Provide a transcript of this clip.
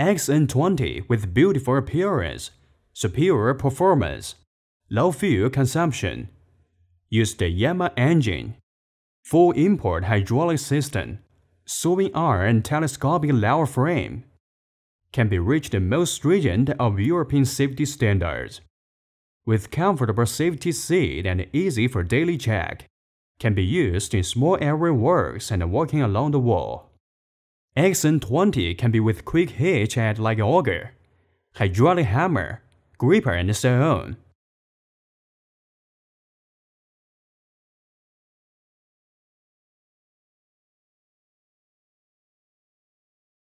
XN20 with beautiful appearance, superior performance, low fuel consumption. Use the Yamaha engine, full import hydraulic system, sewing arm and telescopic lower frame. Can be reached the most stringent of European safety standards. With comfortable safety seat and easy for daily check. Can be used in small area works and walking along the wall. XN20 can be with quick hitch at like auger, hydraulic hammer, gripper and so on.